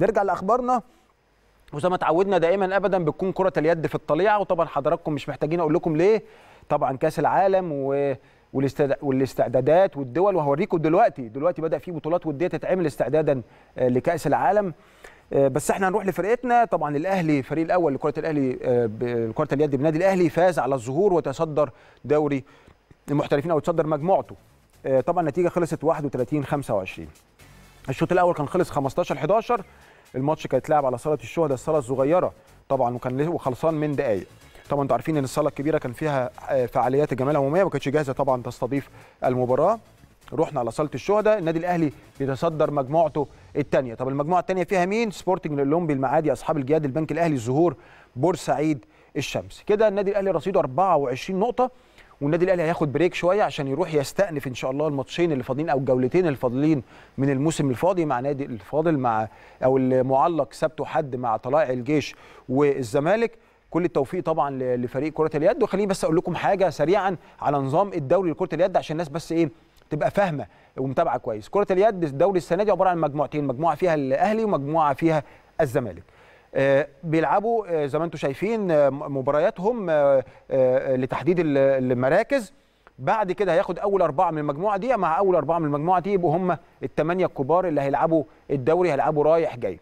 نرجع لاخبارنا وزي ما اتعودنا دائما ابدا بتكون كره اليد في الطليعه وطبعا حضراتكم مش محتاجين اقول لكم ليه طبعا كاس العالم و والاستعدادات والدول وهوريكم دلوقتي دلوقتي بدا في بطولات وديه تتعمل استعدادا آه، لكاس العالم آه، بس احنا هنروح لفرقتنا طبعا الاهلي الفريق الاول لكره الاهلي آه، كره اليد بنادي الاهلي فاز على الظهور وتصدر دوري المحترفين او تصدر مجموعته طبعا النتيجه خلصت 31 25 الشوط الاول كان خلص 15 11 الماتش كان لعب على صاله الشهداء الصاله الصغيره طبعا وكان وخلصان من دقائق طبعا انتوا عارفين ان الصاله الكبيره كان فيها آه، فعاليات الجمعيه العموميه ما كانتش جاهزه طبعا تستضيف المباراه رحنا على صاله الشهداء النادي الاهلي بيتصدر مجموعته الثانيه طب المجموعه الثانيه فيها مين سبورتنج الاولمبي المعادي اصحاب الجياد البنك الاهلي الزهور بورسعيد الشمس كده النادي الاهلي رصيده 24 نقطه والنادي الاهلي هياخد بريك شويه عشان يروح يستأنف ان شاء الله الماتشين اللي فاضلين او الجولتين الفاضلين من الموسم الفاضي مع نادي الفاضل مع او المعلق سبت وحد مع طلائع الجيش والزمالك كل التوفيق طبعا لفريق كره اليد وخليني بس اقول لكم حاجه سريعا على نظام الدوري لكره اليد عشان الناس بس ايه تبقى فاهمه ومتابعه كويس كره اليد الدوري السنه دي عباره عن مجموعتين مجموعه فيها الاهلي ومجموعه فيها الزمالك آه، بيلعبوا آه، زي ما انتم شايفين آه، مبارياتهم لتحديد المراكز بعد كده هياخد اول اربعه من المجموعه دي مع اول اربعه من المجموعه دي يبقوا هم الثمانيه الكبار اللي هيلعبوا الدوري هيلعبوا رايح جاي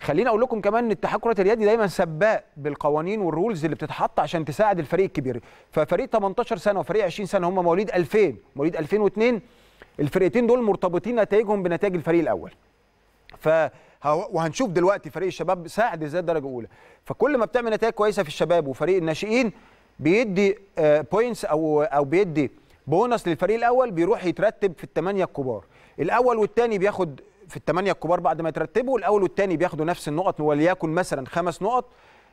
خليني اقول لكم كمان ان اتحاد كره اليد دايما سباق بالقوانين والرولز اللي بتتحط عشان تساعد الفريق الكبير ففريق 18 سنه وفريق 20 سنه هم مواليد 2000 مواليد 2002 الفرقتين دول مرتبطين نتائجهم بنتائج الفريق الاول ف وهنشوف دلوقتي فريق الشباب ساعد ازاي الدرجه الاولى فكل ما بتعمل نتائج كويسه في الشباب وفريق الناشئين بيدي بوينتس آه، او او بيدي بونص للفريق الاول بيروح يترتب في الثمانيه الكبار الاول والثاني بياخد في الثمانيه الكبار بعد ما يترتبوا الاول والثاني بياخدوا نفس النقط وليكن مثلا خمس نقط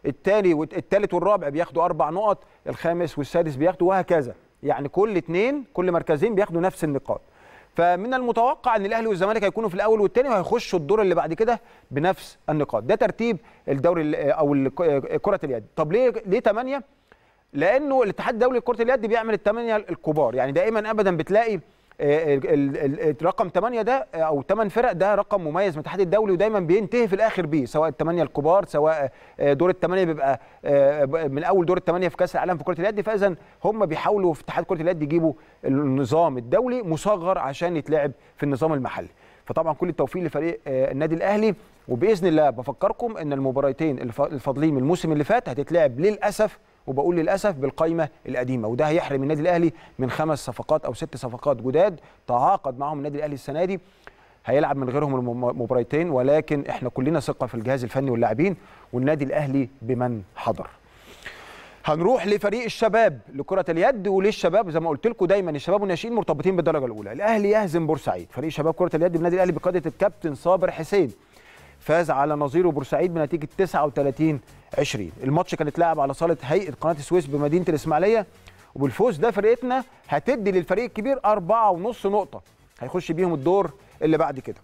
الثاني والثالث والرابع بياخدوا اربع نقط الخامس والسادس بياخدوا وهكذا يعني كل اثنين كل مركزين بياخدوا نفس النقاط فمن المتوقع ان الاهلي والزمالك هيكونوا في الاول والثاني وهيخشوا الدور اللي بعد كده بنفس النقاط ده ترتيب الدوري او كره اليد طب ليه ليه 8 لانه الاتحاد الدولي لكره اليد بيعمل الثمانيه الكبار يعني دائما ابدا بتلاقي آه، رقم 8 ده آه، او 8 فرق ده رقم مميز من الاتحاد الدولي ودايما بينتهي في الاخر بيه سواء الثمانيه الكبار سواء آه، دور الثمانيه بيبقى من اول دور الثمانيه في كاس العالم في كره اليد فاذا هم بيحاولوا في اتحاد كره اليد يجيبوا النظام الدولي مصغر عشان يتلعب في النظام المحلي فطبعا كل التوفيق لفريق النادي الاهلي وباذن الله بفكركم ان المباراتين الفاضلين من الموسم اللي فات هتتلعب للاسف وبقول للاسف بالقائمه القديمه وده هيحرم النادي الاهلي من خمس صفقات او ست صفقات جداد تعاقد معهم النادي الاهلي السنه دي هيلعب من غيرهم المباريتين ولكن احنا كلنا ثقه في الجهاز الفني واللاعبين والنادي الاهلي بمن حضر هنروح لفريق الشباب لكرة اليد وللشباب زي ما قلت لكم دايما الشباب والناشئين مرتبطين بالدرجة الأولى، الأهلي يهزم بورسعيد، فريق شباب كرة اليد بالنادي الأهلي بقيادة الكابتن صابر حسين فاز على نظيره بورسعيد بنتيجة 39 20 الماتش كان اتلعب على صاله هيئه قناه السويس بمدينه الاسماعيليه وبالفوز ده فرقتنا هتدي للفريق الكبير أربعة ونص نقطة هيخش بيهم الدور اللي بعد كده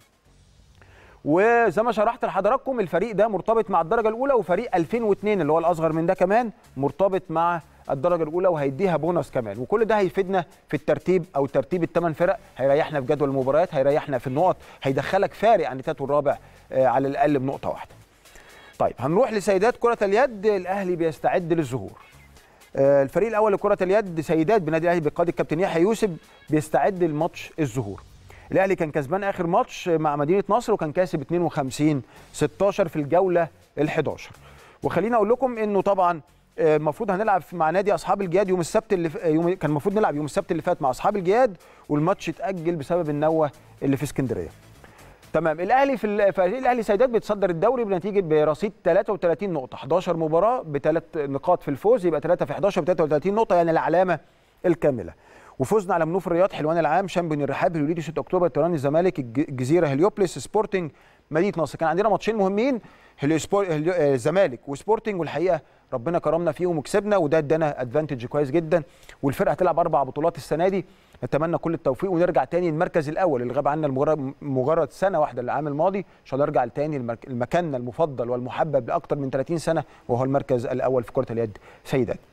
وزي ما شرحت لحضراتكم الفريق ده مرتبط مع الدرجة الأولى وفريق 2002 اللي هو الأصغر من ده كمان مرتبط مع الدرجة الأولى وهيديها بونص كمان وكل ده هيفيدنا في الترتيب أو ترتيب الثمان فرق هيريحنا في جدول المباريات هيريحنا في النقط هيدخلك فارق عن التالت والرابع آه، على الأقل بنقطة واحدة طيب هنروح لسيدات كرة اليد الأهلي بيستعد للظهور آه، الفريق الأول لكرة اليد سيدات بنادي الأهلي بقيادة الكابتن يحيى يوسف بيستعد لماتش الظهور الأهلي كان كسبان آخر ماتش مع مدينة نصر وكان كاسب 52 16 في الجولة ال11 وخليني أقول لكم إنه طبعا آه، المفروض هنلعب مع نادي اصحاب الجياد يوم السبت اللي ف... يوم كان المفروض نلعب يوم السبت اللي فات مع اصحاب الجياد والماتش اتاجل بسبب النوه اللي في اسكندريه تمام الاهلي في الاهلي سيدات بيتصدر الدوري بنتيجه برصيد 33 نقطه 11 مباراه بثلاث نقاط في الفوز يبقى 3 في 11 ب 33 نقطه يعني العلامه الكامله وفوزنا على منوف الرياض حلوان العام شامبيون الرحاب الوليدي 6 اكتوبر تراني الزمالك الجزيره هليوبلس سبورتنج مدينه نصر كان عندنا ماتشين مهمين آه، الزمالك وسبورتنج والحقيقه ربنا كرمنا فيهم وكسبنا وده ادانا ادفانتج كويس جدا والفرقه هتلعب اربع بطولات السنه دي نتمنى كل التوفيق ونرجع تاني المركز الاول اللي غاب عنا مجرد سنه واحده العام الماضي ان شاء الله نرجع تاني لمكاننا المفضل والمحبب لاكثر من 30 سنه وهو المركز الاول في كره اليد سيدات